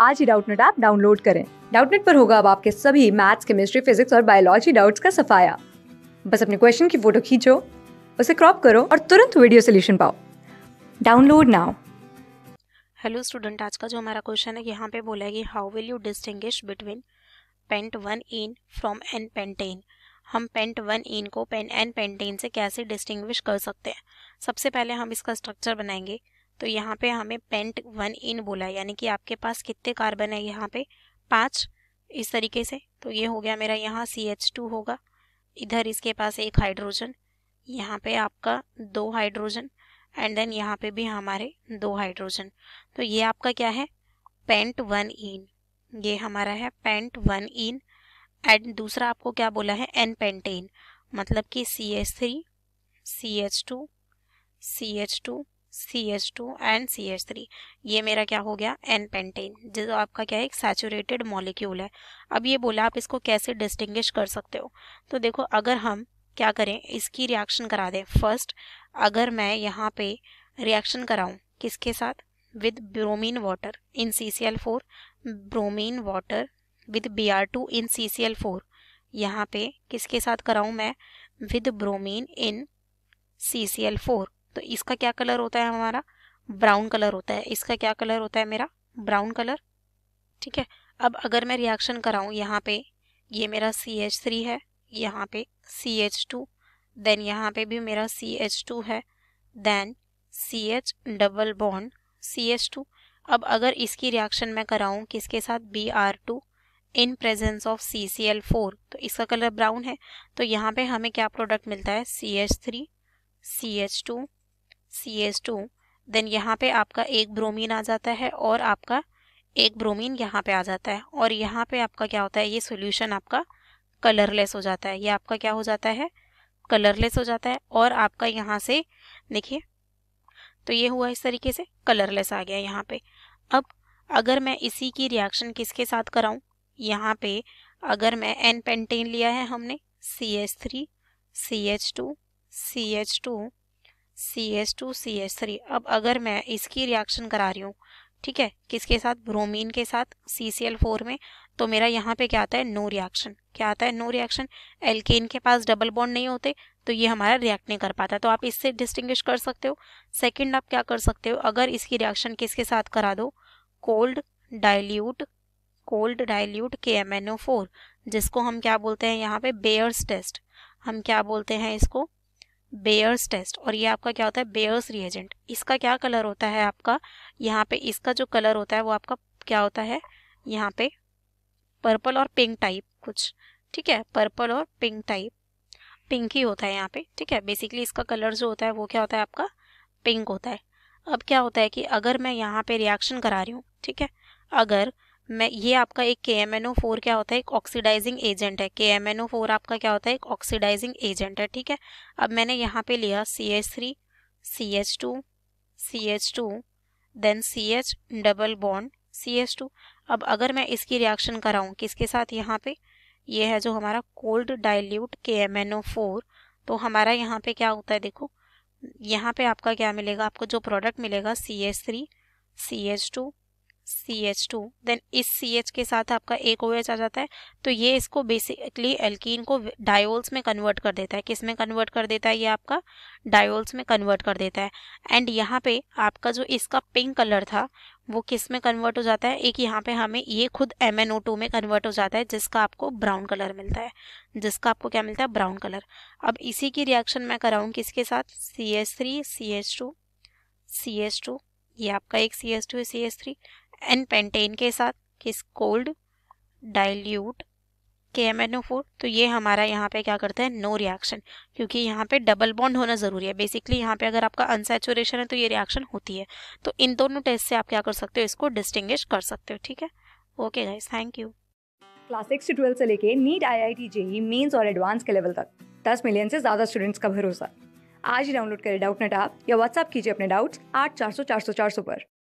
आज ही Doubtnut app download करें डाउटनेट पर होगा अब आपके सभी मैथ्स केमिस्ट्री फिजिक्स और बायोलॉजी डाउट्स का सफाया बस अपने क्वेश्चन की फोटो खींचो उसे क्रॉप करो और तुरंत वीडियो सोल्यूशन पाओ डाउनलोड नाउ हेलो स्टूडेंट आज का जो हमारा क्वेश्चन है यहाँ पे बोला है कि how will you distinguish between pent one yne from N pentane हम पेंट वन इन को पेन एन पेंटेन से कैसे डिस्टिंग्विश कर सकते हैं सबसे पहले हम इसका स्ट्रक्चर बनाएंगे तो यहाँ पे हमें पेंट वन इन बोला यानी कि आपके पास कितने कार्बन है यहाँ पे पाँच इस तरीके से तो ये हो गया मेरा यहाँ सी एच टू होगा इधर इसके पास एक हाइड्रोजन यहाँ पे आपका दो हाइड्रोजन एंड देन यहाँ पे भी हमारे दो हाइड्रोजन तो ये आपका क्या है पेंट वन इन ये हमारा है पेंट वन इन एंड दूसरा आपको क्या बोला है एन पेंटेन मतलब कि C H three C H two C H two C H two and C H three ये मेरा क्या हो गया एन पेंटेन जो आपका क्या है एक सैचुरेटेड मॉलिक्यूल है अब ये बोला आप इसको कैसे डिस्टिंग्विश कर सकते हो तो देखो अगर हम क्या करें इसकी रिएक्शन करा दें फर्स्ट अगर मैं यहाँ पे रिएक्शन कराऊँ किसके साथ with bromine water in C C L four bromine water with B R two in C C L four यहाँ पे किसके साथ कराऊँ मैं with bromine in C C L four तो इसका क्या कलर होता है हमारा ब्राउन कलर होता है इसका क्या कलर होता है मेरा ब्राउन कलर ठीक है अब अगर मैं रिएक्शन कराऊँ यहाँ पे ये मेरा सी एच थ्री है यहाँ पे सी एच टू देन यहाँ पे भी मेरा सी एच टू है then C H double bond C H two अब अगर इसकी रिएक्शन मैं कराऊँ किसके साथ B R two in presence of C C L four तो इसका कलर ब्राउन है तो यहाँ पे हमें क्या प्रोडक्ट मिलता है C H three C H two C S two then यहाँ पे आपका एक ब्रोमीन आ जाता है और आपका एक ब्रोमीन यहाँ पे आ जाता है और यहाँ पे आपका क्या होता है ये सोल्यूशन आपका कलरलेस हो जाता है ये आपका क्या हो जाता है कलरलेस हो जाता है और आपका यहाँ से देखिए तो ये हुआ इस तरीके से कलरलेस आ गया यहाँ पे अब अगर मैं इसी की रिएक्शन किसके साथ कराऊँ यहाँ पे अगर मैं एन पेंटेन लिया है हमने C H three C H two C H two C S two C S three अब अगर मैं इसकी रिएक्शन करा रही हूँ ठीक है किसके साथ ब्रोमीन के साथ सी सी एल फोर में तो मेरा यहाँ पे क्या आता है नो रिएक्शन क्या आता है नो रिएक्शन एल्केन के पास डबल बॉन्ड नहीं होते तो ये हमारा रिएक्ट नहीं कर पाता तो आप इससे डिस्टिंग्विश कर सकते हो सेकंड आप क्या कर सकते हो अगर इसकी रिएक्शन किसके साथ करा दो cold dilute cold dilute K M N O four जिसको हम क्या बोलते हैं यहाँ पे बेयर्स टेस्ट हम क्या बोलते हैं इसको बेयर्स टेस्ट और ये आपका क्या होता है बेयर्स रिएजेंट इसका क्या कलर होता है आपका यहाँ पे इसका जो कलर होता है वो आपका क्या होता है यहाँ पे पर्पल और पिंक टाइप कुछ ठीक है पर्पल और पिंक टाइप पिंक ही होता है यहाँ पे ठीक है बेसिकली इसका कलर जो होता है वो क्या होता है आपका पिंक होता है अब क्या होता है कि अगर मैं यहाँ पे रिएक्शन करा रही हूँ ठीक है अगर मैं ये आपका एक के एम एन ओ फोर क्या होता है एक ऑक्सीडाइजिंग एजेंट है के एम एन ओ फोर आपका क्या होता है एक ऑक्सीडाइजिंग एजेंट है ठीक है अब मैंने यहाँ पे लिया C H three C H two C H two then C H double bond C H two अब अगर मैं इसकी रिएक्शन कराऊँ किसके साथ यहाँ पे ये है जो हमारा cold dilute K M N O four तो हमारा यहाँ पे क्या होता है देखो यहाँ पे आपका क्या मिलेगा आपको जो प्रोडक्ट मिलेगा C H three C H two C H two then इस सी एच के साथ आपका एक ओ एच आ जाता है तो ये इसको बेसिकली एल्कीन को डायोल्स में कन्वर्ट कर देता है किस में कन्वर्ट कर देता है ये आपका डायोल्स में कन्वर्ट कर देता है एंड यहाँ पे आपका जो इसका पिंक कलर था वो किस में कन्वर्ट हो जाता है एक यहाँ पे हमें ये खुद एम एन ओ टू में कन्वर्ट हो जाता है जिसका आपको ब्राउन कलर मिलता है जिसका आपको क्या मिलता है ब्राउन कलर अब इसी की रिएक्शन मैं कराऊँ किसके साथ C H three C H two C H two ये आपका एक सी एस टू है C S three N pentane के साथ किस cold dilute K M N O four तो ये हमारा यहाँ पे क्या करता है नो रिएक्शन क्योंकि यहाँ पे डबल बॉन्ड होना ज़रूरी है बेसिकली यहाँ पे अगर आपका अनसेचुरेशन है तो ये रिएक्शन होती है तो इन दोनों टेस्ट से आप क्या कर सकते हो इसको डिस्टिंग्विश कर सकते हो ठीक है okay guys thank you class six से ट्वेल्थ से लेके NEET I I T JEE Mains और एडवांस के लेवल तक दस मिलियन से ज़्यादा स्टूडेंट्स का भरोसा आज ही डाउनलोड करें डाउट नेट आप या व्हाट्सअप कीजिए अपने डाउट्स आठ चार सौ चार सौ चार सौ पर